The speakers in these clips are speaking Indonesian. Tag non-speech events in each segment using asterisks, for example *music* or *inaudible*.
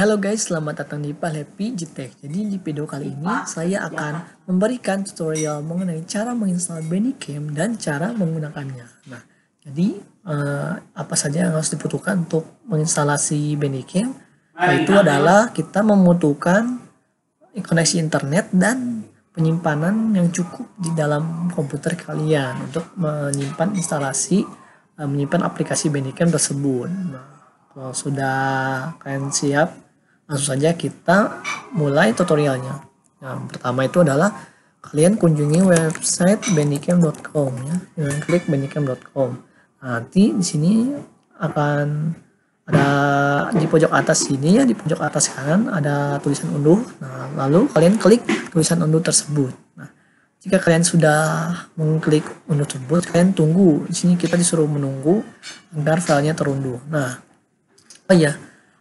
Halo guys, selamat datang di Happy Jitek. Jadi di video kali ini saya akan memberikan tutorial mengenai cara menginstal BeniCam dan cara menggunakannya. Nah, jadi eh, apa saja yang harus dibutuhkan untuk menginstalasi Nah itu adalah kita membutuhkan koneksi internet dan penyimpanan yang cukup di dalam komputer kalian untuk menyimpan instalasi, eh, menyimpan aplikasi BeniCam tersebut. Nah, kalau sudah kalian siap, Langsung saja kita mulai tutorialnya. Yang pertama itu adalah kalian kunjungi website bandicam.com ya. Dengan klik bandicam.com. Nanti di sini akan ada di pojok atas sini ya, di pojok atas kanan ada tulisan unduh. Nah, lalu kalian klik tulisan unduh tersebut. Nah, jika kalian sudah mengklik unduh tersebut, kalian tunggu. Di sini kita disuruh menunggu agar filenya terunduh. Nah, oh iya,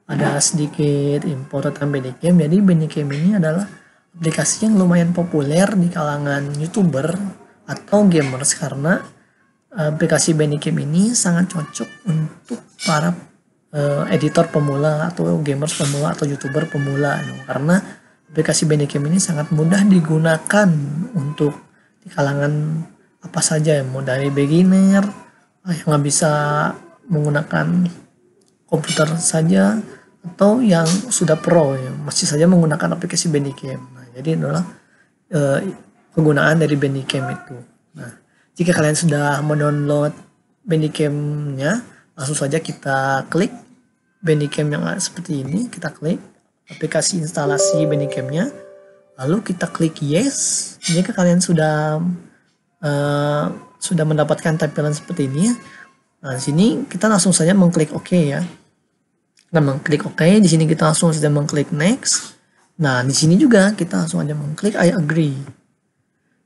ada sedikit info tentang Bandicam jadi Bandicam ini adalah aplikasi yang lumayan populer di kalangan youtuber atau gamers karena eh, aplikasi Bandicam ini sangat cocok untuk para uh, editor pemula atau gamers pemula atau youtuber pemula karena aplikasi Bandicam ini sangat mudah digunakan untuk di kalangan apa saja mau dari beginner yang nggak bisa menggunakan komputer saja atau yang sudah pro ya, masih saja menggunakan aplikasi Bandicam. Nah, jadi adalah e, eh, kegunaan dari Bandicam itu. Nah, jika kalian sudah mendownload Bandicam-nya, langsung saja kita klik Bandicam yang seperti ini, kita klik aplikasi instalasi Bandicam-nya, lalu kita klik yes. Jika kalian sudah e, sudah mendapatkan tampilan seperti ini, ya, nah sini kita langsung saja mengklik OK ya. Kita mengklik OK. Di sini kita langsung saja mengklik next. Nah, di sini juga kita langsung aja mengklik I agree.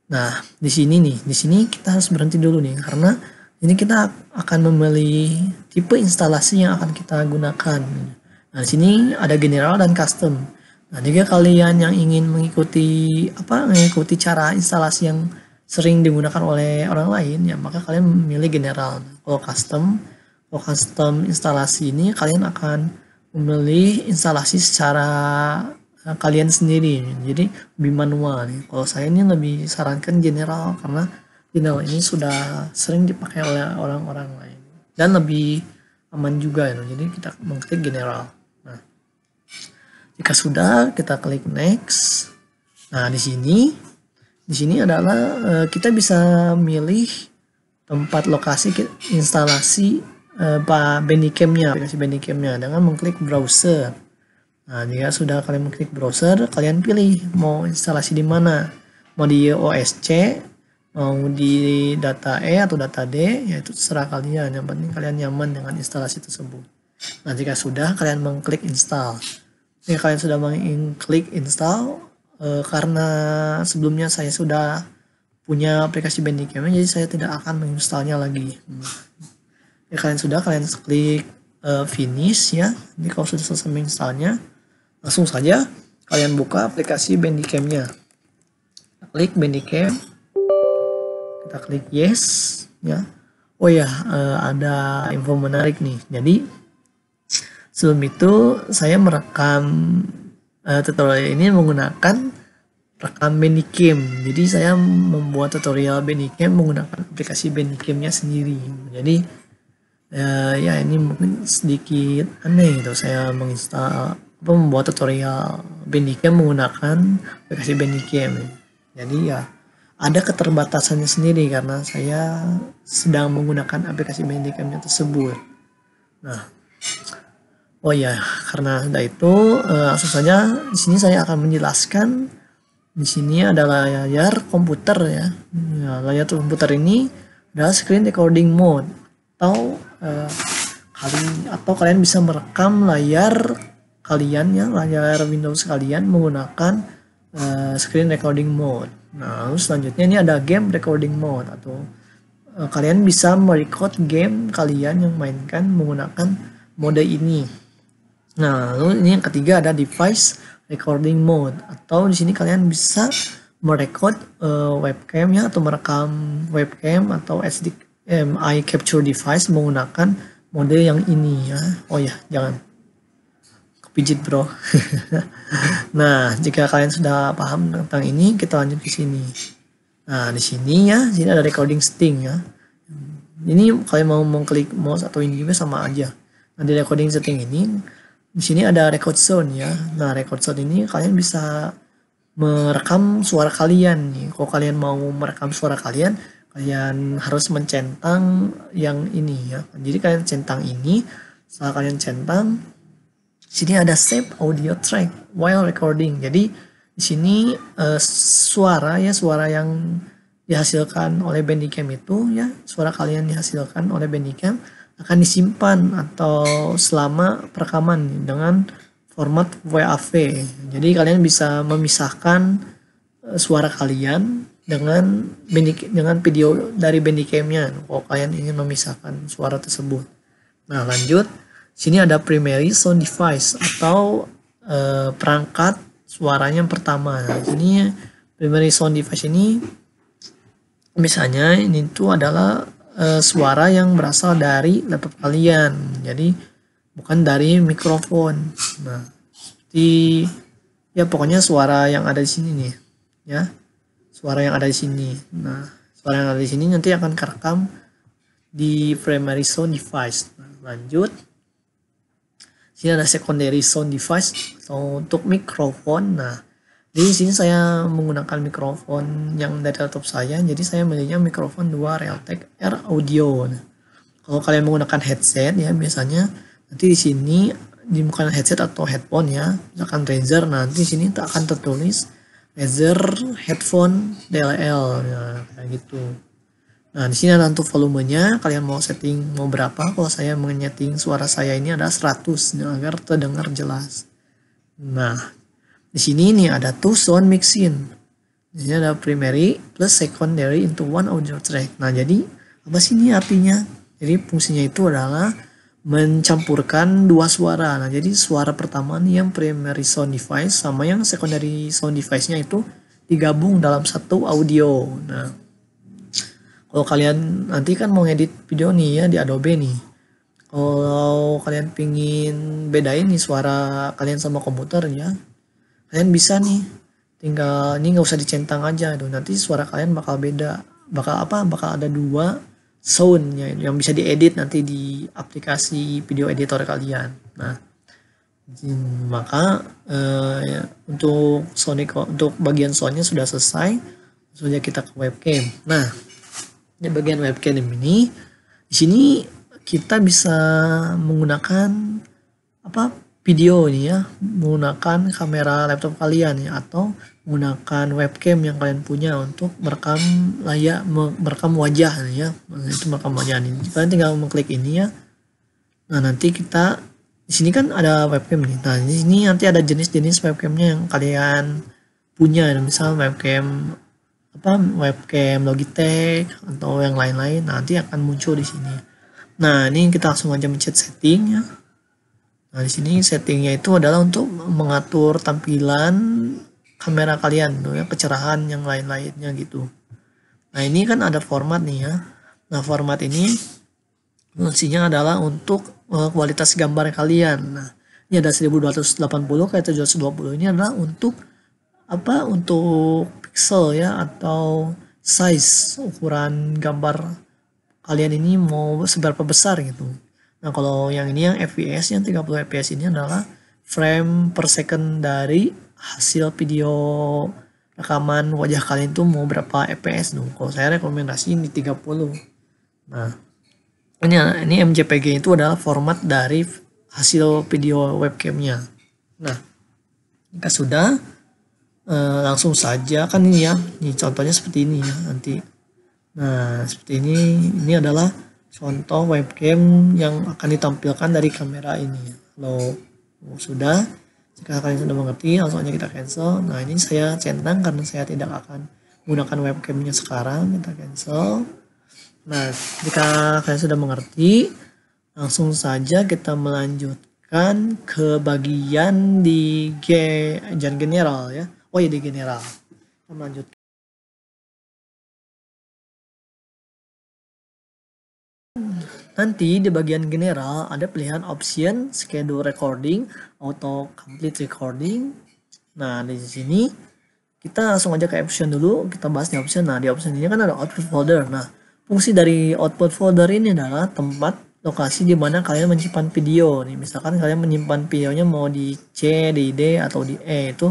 Nah, di sini nih, di sini kita harus berhenti dulu nih karena ini kita akan membeli tipe instalasi yang akan kita gunakan. Nah, di sini ada general dan custom. Nah, jika kalian yang ingin mengikuti apa mengikuti cara instalasi yang sering digunakan oleh orang lain, ya maka kalian memilih general. kalau custom, for oh, custom instalasi ini kalian akan memilih instalasi secara eh, kalian sendiri jadi lebih manual nih. kalau saya ini lebih sarankan general karena general ini sudah sering dipakai oleh orang-orang lain dan lebih aman juga ya jadi kita mengklik general nah jika sudah kita klik next nah di sini di sini adalah eh, kita bisa milih tempat lokasi instalasi Eh, Pak Pak nya aplikasi Bandicamp-nya dengan mengklik browser. Nah, jika sudah kalian mengklik browser, kalian pilih mau instalasi di mana, mau di OSC, mau di data E atau data D, yaitu terserah kalian. Yang penting kalian nyaman dengan instalasi tersebut. Nah, jika sudah, kalian mengklik install. Jika kalian sudah mengklik install, eh, karena sebelumnya saya sudah punya aplikasi Bandicam, jadi saya tidak akan menginstalnya lagi. Hmm ya kalian sudah kalian klik uh, finish ya ini kalau sudah selesai menginstalnya langsung saja kalian buka aplikasi Bandicam nya kita klik Bandicam kita klik yes ya oh ya uh, ada info menarik nih jadi sebelum itu saya merekam uh, tutorial ini menggunakan rekam Bandicam. Jadi saya membuat tutorial Bandicam menggunakan aplikasi Bandicamnya sendiri. Jadi uh, ya ini mungkin sedikit aneh gitu saya menginstal apa membuat tutorial Bandicam menggunakan aplikasi Bandicam jadi ya ada keterbatasannya sendiri karena saya sedang menggunakan aplikasi yang tersebut nah Oh ya, karena ada itu uh, eh, saja di sini saya akan menjelaskan di sini adalah layar komputer ya. ya. Layar komputer ini adalah screen recording mode atau Eh, kali atau kalian bisa merekam layar kalian ya layar Windows kalian menggunakan uh, screen recording mode. Nah, selanjutnya ini ada game recording mode atau uh, kalian bisa merecord game kalian yang mainkan menggunakan mode ini. Nah, lalu ini yang ketiga ada device recording mode atau di sini kalian bisa merekod uh, webcamnya atau merekam webcam atau SD MI capture device menggunakan model yang ini ya. Oh ya, jangan kepijit bro. *laughs* nah, jika kalian sudah paham tentang ini, kita lanjut ke sini. Nah, di sini ya, sini ada recording sting ya. Ini kalian mau mengklik mouse atau ini juga sama aja. Nah, di recording setting ini, di sini ada record sound ya. Nah, record sound ini kalian bisa merekam suara kalian nih. Kalau kalian mau merekam suara kalian, kalian harus mencentang yang ini ya jadi kalian centang ini setelah kalian centang di sini ada save audio track while recording jadi di sini uh, suara ya suara yang dihasilkan oleh Bandicam itu ya suara kalian dihasilkan oleh Bandicam akan disimpan atau selama perekaman dengan format WAV jadi kalian bisa memisahkan eh, suara kalian dengan dengan video dari bandicamnya kalau kalian ingin memisahkan suara tersebut. Nah lanjut, sini ada primary sound device atau e, perangkat suaranya yang pertama. Nah, sini primary sound device ini misalnya ini tuh adalah e, suara yang berasal dari laptop kalian. Jadi bukan dari mikrofon. Nah, di ya pokoknya suara yang ada di sini nih, ya suara yang ada di sini. Nah, suara yang ada di sini nanti akan kerekam di primary sound device. Nah, lanjut. Sini ada secondary sound device atau untuk mikrofon. Nah, di sini saya menggunakan mikrofon yang dari laptop saya, jadi saya milihnya mikrofon 2 Realtek R Audio. Nah, kalau kalian menggunakan headset ya biasanya nanti di sini di bukan headset atau headphone ya, misalkan Razer, nah, nanti di sini akan tertulis Razer headphone DLL ya, kayak gitu nah di sini ada untuk volumenya kalian mau setting mau berapa kalau saya menyeting suara saya ini ada 100 ya, nah, agar terdengar jelas nah di sini ini ada two sound mixing di sini ada primary plus secondary into one audio track nah jadi apa sih ini artinya jadi fungsinya itu adalah mencampurkan dua suara. Nah, jadi suara pertama nih yang primary sound device sama yang secondary sound device-nya itu digabung dalam satu audio. Nah, kalau kalian nanti kan mau edit video nih ya di Adobe nih. Kalau kalian pingin bedain nih suara kalian sama komputer ya, kalian bisa nih tinggal ini nggak usah dicentang aja tuh nanti suara kalian bakal beda bakal apa bakal ada dua soundnya yang bisa diedit nanti di aplikasi video editor kalian. Nah, hmm, maka uh, ya, untuk sonic untuk bagian soundnya sudah selesai. Sudah kita ke webcam. Nah, di bagian webcam ini di sini kita bisa menggunakan apa video ini ya menggunakan kamera laptop kalian ya atau menggunakan webcam yang kalian punya untuk merekam layak merekam wajah ya itu merekam wajah ini kalian tinggal mengklik ini ya nah nanti kita di sini kan ada webcam nih nah di sini nanti ada jenis-jenis webcamnya yang kalian punya misal webcam apa webcam Logitech atau yang lain-lain nah, nanti akan muncul di sini nah ini kita langsung aja mencet setting ya nah di sini settingnya itu adalah untuk mengatur tampilan kamera kalian tuh ya kecerahan yang lain-lainnya gitu nah ini kan ada format nih ya nah format ini fungsinya adalah untuk uh, kualitas gambar kalian nah ini ada 1280 kayak 720 ini adalah untuk apa untuk pixel ya atau size ukuran gambar kalian ini mau seberapa besar gitu nah kalau yang ini yang fps yang 30 fps ini adalah frame per second dari hasil video rekaman wajah kalian tuh mau berapa fps dong kalau saya rekomendasiin di 30 nah ini ini MJPG itu adalah format dari hasil video webcamnya nah jika sudah eh, langsung saja kan ini ya ini contohnya seperti ini ya nanti nah seperti ini ini adalah contoh webcam yang akan ditampilkan dari kamera ini kalau sudah jika kalian sudah mengerti, langsung aja kita cancel. Nah, ini saya centang karena saya tidak akan menggunakan webcamnya sekarang. Kita cancel. Nah, jika kalian sudah mengerti, langsung saja kita melanjutkan ke bagian di G, general ya. Oh ya, di general. Kita melanjutkan. Nanti di bagian general ada pilihan option schedule recording, auto complete recording. Nah, di sini kita langsung aja ke option dulu, kita bahas di option. Nah, di option ini kan ada output folder. Nah, fungsi dari output folder ini adalah tempat lokasi di mana kalian menyimpan video. Nih, misalkan kalian menyimpan videonya mau di C, di D atau di E itu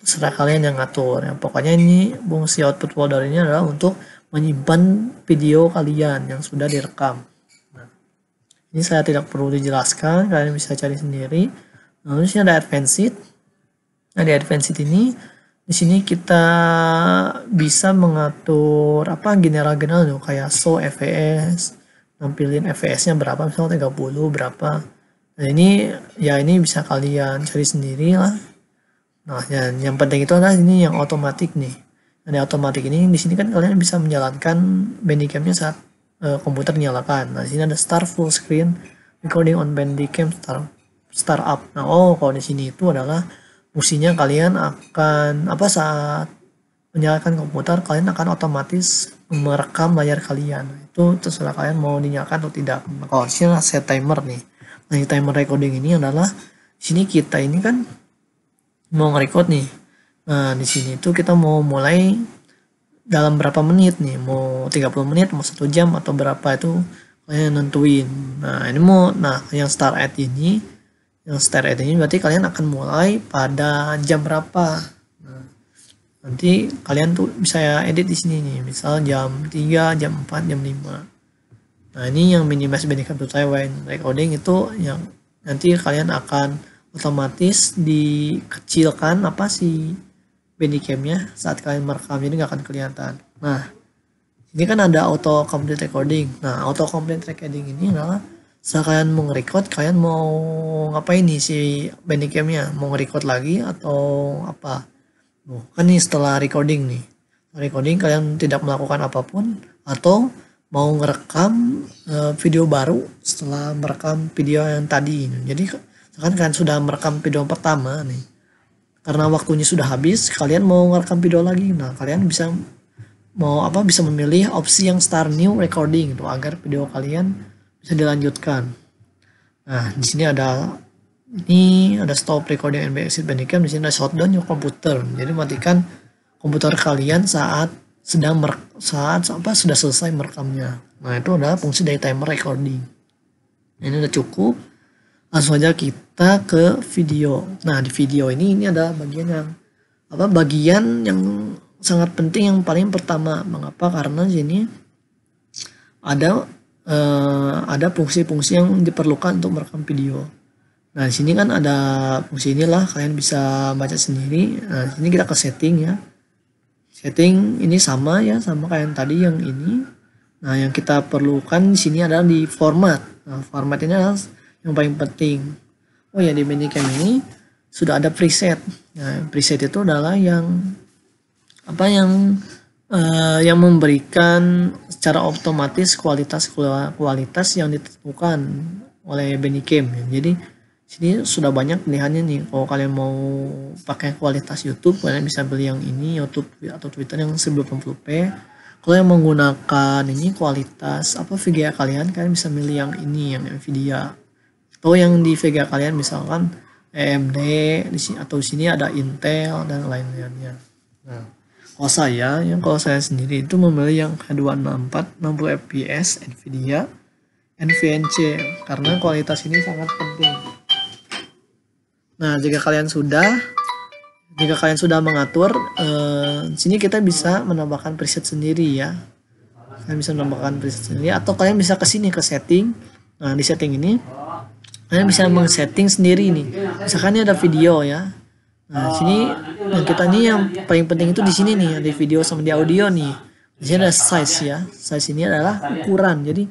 serah kalian yang ngatur. Ya, pokoknya ini fungsi output folder ini adalah untuk menyimpan video kalian yang sudah direkam. Nah, ini saya tidak perlu dijelaskan, kalian bisa cari sendiri. Lalu nah, sini ada advanced. Nah, di advanced ini di sini kita bisa mengatur apa general-general tuh kayak so fps, nampilin fps nya berapa misalnya 30 berapa. Nah, ini ya ini bisa kalian cari sendiri lah. Nah, yang, yang penting itu adalah ini yang otomatis nih. Nah, otomatis ini di sini kan kalian bisa menjalankan bandicamnya saat uh, komputer nyalakan. Nah, di sini ada start full screen recording on bandicam start start up. Nah, oh kalau di sini itu adalah fungsinya kalian akan apa saat menyalakan komputer kalian akan otomatis merekam layar kalian. Nah, itu terserah kalian mau dinyalakan atau tidak. Nah, kalau di sini set timer nih. Nah, timer recording ini adalah sini kita ini kan mau nge-record nih Nah, di sini itu kita mau mulai dalam berapa menit nih, mau 30 menit, mau satu jam atau berapa itu kalian nentuin. Nah, ini mau nah yang start at ini yang start at ini berarti kalian akan mulai pada jam berapa. Nah, nanti kalian tuh bisa ya edit di sini nih, misal jam 3, jam 4, jam 5. Nah, ini yang minimize benefit to Taiwan recording itu yang nanti kalian akan otomatis dikecilkan apa sih Bandicamnya saat kalian merekam ini nggak akan kelihatan nah ini kan ada auto complete recording nah auto complete recording ini adalah saat kalian mau record kalian mau ngapain nih si Bandicamnya mau record lagi atau apa oh, kan nih setelah recording nih recording kalian tidak melakukan apapun atau mau ngerekam uh, video baru setelah merekam video yang tadi. Jadi kan kalian sudah merekam video pertama nih karena waktunya sudah habis kalian mau ngerekam video lagi nah kalian bisa mau apa bisa memilih opsi yang start new recording itu agar video kalian bisa dilanjutkan nah di sini ada ini ada stop recording and exit bandicam di sini ada shutdown your computer jadi matikan komputer kalian saat sedang mer saat apa sudah selesai merekamnya nah itu adalah fungsi dari timer recording ini udah cukup langsung aja kita kita ke video. Nah, di video ini ini adalah bagian yang apa bagian yang sangat penting yang paling pertama. Mengapa? Karena sini ada eh, ada fungsi-fungsi yang diperlukan untuk merekam video. Nah, di sini kan ada fungsi inilah kalian bisa baca sendiri. Nah, sini kita ke setting ya. Setting ini sama ya sama kayak yang tadi yang ini. Nah, yang kita perlukan di sini adalah di format. Nah, format ini adalah yang paling penting. Oh ya di Bandicamp ini sudah ada preset. Nah, preset itu adalah yang apa yang uh, yang memberikan secara otomatis kualitas kualitas yang ditentukan oleh Bandicamp. Jadi sini sudah banyak pilihannya nih. Kalau kalian mau pakai kualitas YouTube, kalian bisa beli yang ini YouTube atau Twitter yang 1080p. Kalau yang menggunakan ini kualitas apa VGA kalian, kalian bisa milih yang ini yang Nvidia atau yang di Vega kalian misalkan AMD e di sini atau di sini ada Intel dan lain-lainnya. Nah, kalau saya yang kalau saya sendiri itu memilih yang H264 60 fps Nvidia NVNC karena kualitas ini sangat penting. Nah, jika kalian sudah jika kalian sudah mengatur eh, sini kita bisa menambahkan preset sendiri ya. Kalian bisa menambahkan preset sendiri atau kalian bisa ke sini ke setting. Nah, di setting ini kalian bisa men-setting sendiri nih misalkan ini ada video ya nah sini yang kita ini yang paling penting itu di sini nih ada video sama di audio nih di sini ada size ya size ini adalah ukuran jadi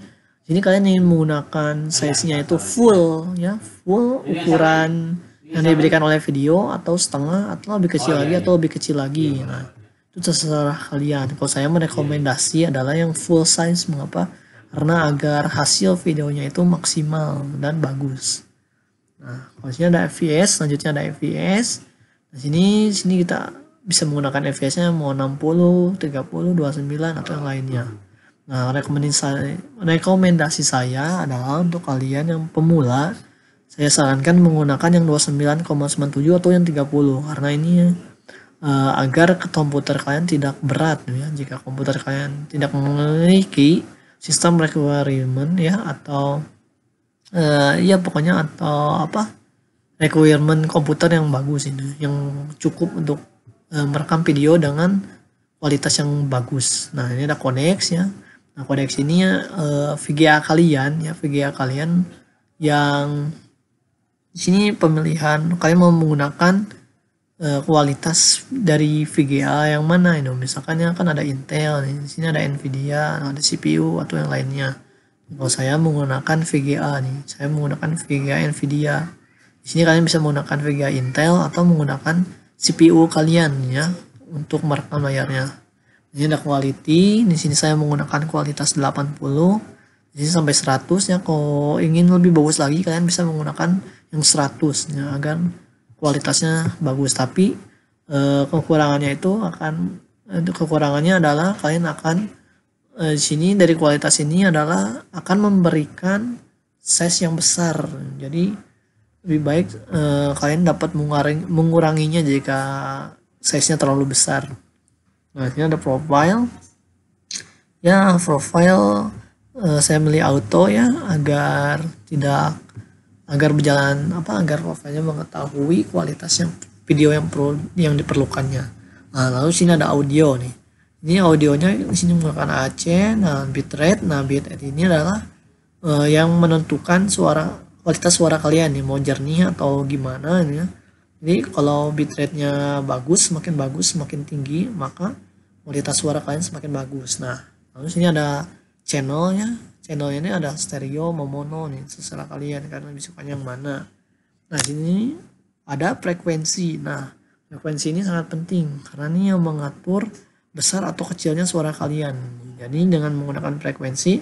sini kalian ingin menggunakan size nya itu full ya full ukuran yang diberikan oleh video atau setengah atau lebih kecil lagi atau lebih kecil lagi nah itu terserah kalian kalau saya merekomendasi adalah yang full size mengapa karena agar hasil videonya itu maksimal dan bagus. Nah, kalau ada FPS, selanjutnya ada FPS. Nah, sini sini kita bisa menggunakan FPS-nya mau 60, 30, 29 atau yang lainnya. Nah, rekomendasi saya, rekomendasi saya adalah untuk kalian yang pemula, saya sarankan menggunakan yang 29,97 atau yang 30 karena ini uh, agar komputer kalian tidak berat ya. Jika komputer kalian tidak memiliki sistem requirement ya atau uh, ya pokoknya atau apa requirement komputer yang bagus ini yang cukup untuk uh, merekam video dengan kualitas yang bagus. Nah ini ada konex ya. Nah konex ini ya uh, eh, VGA kalian ya VGA kalian yang di sini pemilihan kalian mau menggunakan Eh, kualitas dari VGA yang mana you know? misalkan yang kan ada Intel di sini ada Nvidia nah, ada CPU atau yang lainnya kalau saya menggunakan VGA nih saya menggunakan VGA Nvidia di sini kalian bisa menggunakan VGA Intel atau menggunakan CPU kalian ya untuk merekam layarnya ini ada quality di sini saya menggunakan kualitas 80 di sini sampai 100 ya kalau ingin lebih bagus lagi kalian bisa menggunakan yang 100 ya agar kualitasnya bagus tapi uh, kekurangannya itu akan eh, kekurangannya adalah kalian akan eh, sini dari kualitas ini adalah akan memberikan size yang besar jadi lebih baik uh, kalian dapat mengurangi, menguranginya jika size-nya terlalu besar nah ini ada profile ya profile uh, saya milih auto ya agar tidak agar berjalan apa agar profilnya mengetahui kualitas yang video yang perlu yang diperlukannya nah, lalu sini ada audio nih ini audionya di sini menggunakan AC nah bitrate nah bitrate ini adalah uh, yang menentukan suara kualitas suara kalian nih mau jernih atau gimana ya jadi kalau bitrate-nya bagus semakin bagus semakin tinggi maka kualitas suara kalian semakin bagus nah lalu sini ada channelnya channel ini ada stereo mau mono nih seserah kalian karena lebih sukanya yang mana nah sini ada frekuensi nah frekuensi ini sangat penting karena ini yang mengatur besar atau kecilnya suara kalian jadi dengan menggunakan frekuensi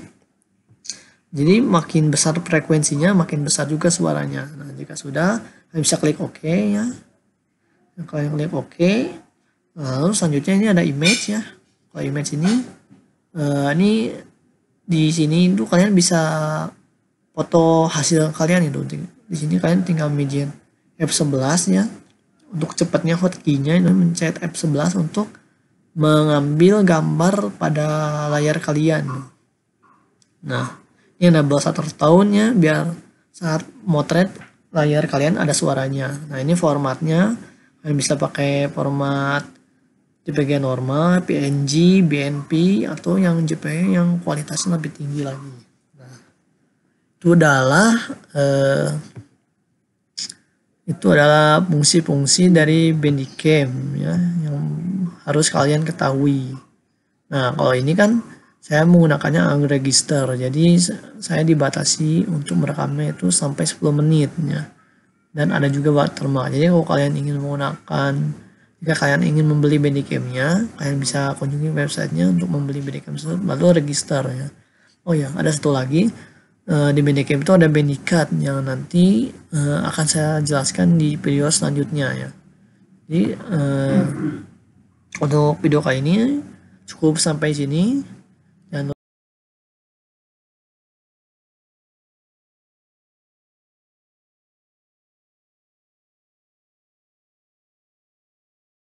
jadi makin besar frekuensinya makin besar juga suaranya nah jika sudah kalian bisa klik OK ya nah, kalian klik OK lalu selanjutnya ini ada image ya kalau image ini eh, ini di sini itu kalian bisa foto hasil kalian itu di sini kalian tinggal median F11 nya untuk cepatnya hotkey-nya itu mencet F11 untuk mengambil gambar pada layar kalian nah ini ada satu tahunnya biar saat motret layar kalian ada suaranya nah ini formatnya kalian bisa pakai format JPG normal, PNG, BNP atau yang JPG yang kualitasnya lebih tinggi lagi. Nah, itu adalah eh, itu adalah fungsi-fungsi dari Bandicam ya yang harus kalian ketahui. Nah, kalau ini kan saya menggunakannya register, jadi saya dibatasi untuk merekamnya itu sampai 10 menit ya. Dan ada juga watermark. Jadi kalau kalian ingin menggunakan jika kalian ingin membeli bandicamnya nya kalian bisa kunjungi websitenya untuk membeli bandicam tersebut, lalu register ya. Oh ya, ada satu lagi, eh, di bandicam itu ada bandicard yang nanti eh, akan saya jelaskan di video selanjutnya ya. Jadi, eh, untuk video kali ini cukup sampai sini.